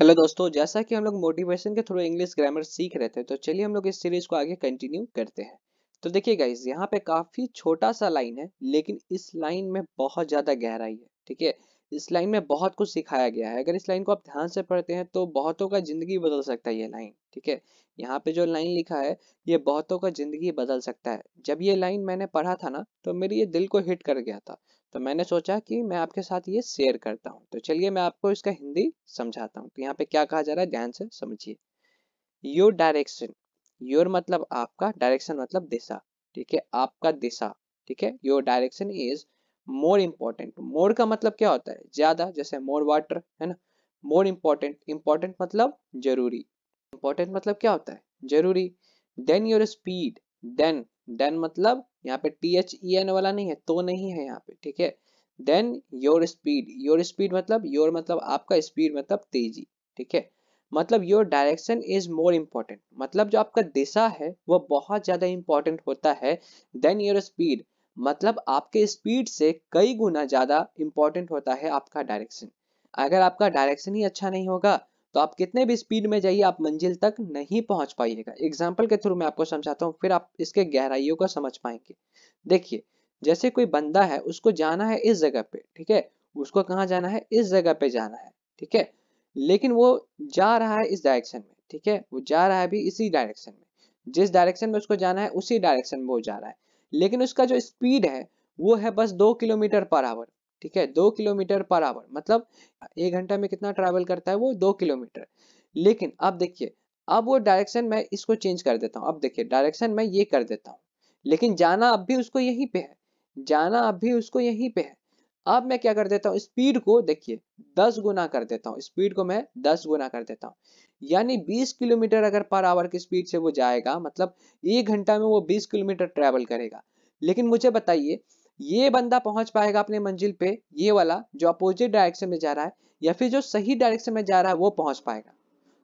hello दोस्तों जैसा कि हम लोग मोटिवेशन के थ्रू इंग्लिश ग्रामर सीख रहे थे तो चलिए हम लोग इस सीरीज को आगे कंटिन्यू करते हैं तो देखिए गाइज यहाँ पे काफी छोटा सा लाइन है लेकिन इस लाइन में बहुत ज्यादा गहराई है ठीक है इस लाइन में बहुत कुछ सिखाया गया है अगर इस लाइन को आप ध्यान से पढ़ते हैं तो बहुतों का जिंदगी बदल सकता है ये लाइन ठीक है यहाँ पे जो लाइन लिखा है ये बहुतों का जिंदगी बदल सकता है जब ये लाइन मैंने पढ़ा था ना तो मेरे ये दिल को हिट कर गया था तो मैंने सोचा कि मैं आपके साथ ये शेयर करता हूँ तो चलिए मैं आपको इसका हिंदी समझाता हूँ तो यहाँ पे क्या कहा जा रहा है ध्यान से समझिए योर डायरेक्शन योर मतलब आपका डायरेक्शन मतलब दिशा ठीक है आपका दिशा ठीक है your direction is more important more का मतलब क्या होता है ज्यादा जैसे मोर वाटर है ना मोर इम्पोर्टेंट इम्पोर्टेंट मतलब जरूरी इम्पोर्टेंट मतलब क्या होता है जरूरी than your speed than than मतलब यहाँ पे टी एच ई एन वाला नहीं है तो नहीं है यहाँ पे ठीक है than your speed your speed मतलब योर मतलब आपका स्पीड मतलब तेजी ठीक है मतलब your direction is more important मतलब जो आपका दिशा है वो बहुत ज्यादा इम्पोर्टेंट होता है देन योर स्पीड मतलब आपके स्पीड से कई गुना ज़्यादा इंपॉर्टेंट होता है आपका डायरेक्शन अगर आपका डायरेक्शन ही अच्छा नहीं होगा तो आप कितने भी स्पीड में जाइए आप मंजिल तक नहीं पहुंच पाइएगा एग्जाम्पल के थ्रू मैं आपको समझाता हूँ फिर आप इसके गहराइयों को समझ पाएंगे देखिए जैसे कोई बंदा है उसको जाना है इस जगह पे ठीक है उसको कहाँ जाना है इस जगह पे जाना है ठीक है लेकिन वो जा रहा है इस डायरेक्शन में ठीक है वो जा रहा है भी इसी डायरेक्शन में जिस डायरेक्शन में उसको जाना है उसी डायरेक्शन में वो जा रहा है लेकिन उसका जो स्पीड है वो है बस दो किलोमीटर पर आवर ठीक है दो किलोमीटर पर आवर मतलब एक घंटा में कितना ट्रैवल करता है वो दो किलोमीटर लेकिन अब देखिए अब वो डायरेक्शन मैं इसको चेंज कर देता हूँ अब देखिए डायरेक्शन मैं ये कर देता हूँ लेकिन जाना अब भी उसको यहीं पे है जाना अब भी उसको यहीं पे है अब मैं क्या कर देता हूँ स्पीड को देखिए दस गुना कर देता हूँ स्पीड को मैं दस गुना कर देता हूँ यानी 20 किलोमीटर अगर पर आवर की स्पीड से वो जाएगा मतलब एक घंटा में वो 20 किलोमीटर ट्रेवल करेगा लेकिन मुझे बताइए ये बंदा पहुंच पाएगा अपने मंजिल पे ये वाला जो अपोजिट डायरेक्शन में जा रहा है या फिर जो सही डायरेक्शन में जा रहा है वो पहुंच पाएगा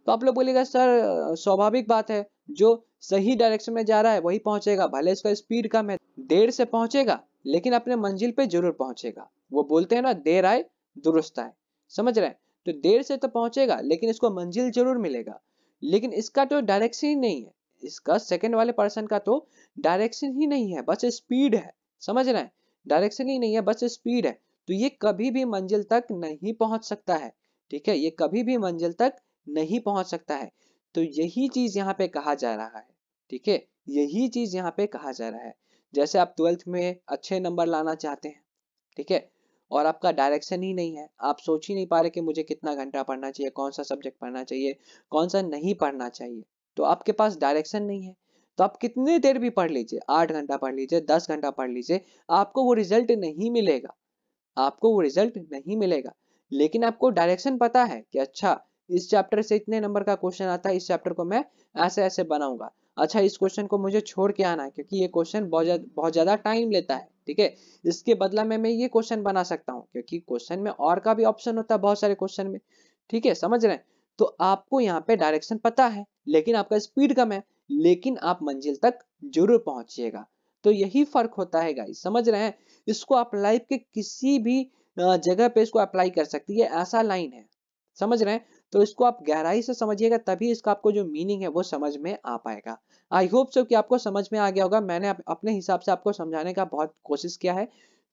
तो आप लोग बोलेगा सर स्वाभाविक बात है जो सही डायरेक्शन में जा रहा है वही पहुंचेगा भले इसका स्पीड कम है देर से पहुंचेगा लेकिन अपने मंजिल पे जरूर पहुंचेगा वो बोलते हैं ना देर आए दुरुस्त आए समझ रहे हैं तो देर से तो पहुंचेगा लेकिन इसको मंजिल जरूर मिलेगा लेकिन इसका तो डायरेक्शन ही नहीं है इसका सेकंड वाले पर्सन का तो डायरेक्शन ही नहीं है बस स्पीड है समझ रहे हैं डायरेक्शन ही नहीं है बस स्पीड है तो ये कभी भी मंजिल तक नहीं पहुंच सकता है ठीक है ये कभी भी मंजिल तक नहीं पहुंच सकता है तो यही चीज यहाँ पे कहा जा रहा है ठीक है यही चीज यहाँ पे कहा जा रहा है जैसे आप ट्वेल्थ में अच्छे नंबर लाना चाहते हैं ठीक है और आपका डायरेक्शन ही नहीं है आप सोच ही नहीं पा रहे कि मुझे कितना घंटा पढ़ना चाहिए कौन सा सब्जेक्ट पढ़ना चाहिए कौन सा नहीं पढ़ना चाहिए तो आपके पास डायरेक्शन नहीं है तो आप कितने देर भी पढ़ लीजिए आठ घंटा पढ़ लीजिए दस घंटा पढ़ लीजिए आपको वो रिजल्ट नहीं मिलेगा आपको वो रिजल्ट नहीं मिलेगा लेकिन आपको डायरेक्शन पता है कि अच्छा इस चैप्टर से इतने नंबर का क्वेश्चन आता है इस चैप्टर को मैं ऐसे ऐसे बनाऊंगा अच्छा इस क्वेश्चन को मुझे छोड़ के आना है क्योंकि ये क्वेश्चन बहुत ज़्यादा बहुत ज़्यादा टाइम लेता है ठीक है इसके बदला में मैं ये क्वेश्चन बना सकता हूँ क्योंकि क्वेश्चन में और का भी ऑप्शन होता है बहुत सारे क्वेश्चन में ठीक है समझ रहे हैं तो आपको यहाँ पे डायरेक्शन पता है लेकिन आपका स्पीड कम है लेकिन आप मंजिल तक जरूर पहुंचिएगा तो यही फर्क होता है गाइस समझ रहे हैं इसको आप लाइफ के किसी भी जगह पे इसको अप्लाई कर सकती है ऐसा लाइन है समझ रहे हैं तो इसको आप गहराई से समझिएगा तभी इसका आपको जो मीनिंग है वो समझ में आ पाएगा आई होप सो कि आपको समझ में आ गया होगा मैंने अपने हिसाब से आपको समझाने का बहुत कोशिश किया है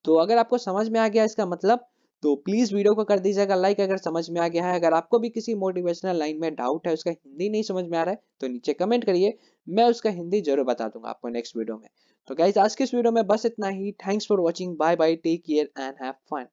तो अगर आपको समझ में आ गया इसका मतलब तो प्लीज वीडियो को कर दीजिएगा लाइक अगर समझ में आ गया है अगर आपको भी किसी मोटिवेशनल लाइन में डाउट है उसका हिंदी नहीं समझ में आ रहा है तो नीचे कमेंट करिए मैं उसका हिंदी जरूर बता दूंगा आपको नेक्स्ट वीडियो में तो गाइज आज के इस वीडियो में बस इतना ही thanks for watching bye bye take care and have fun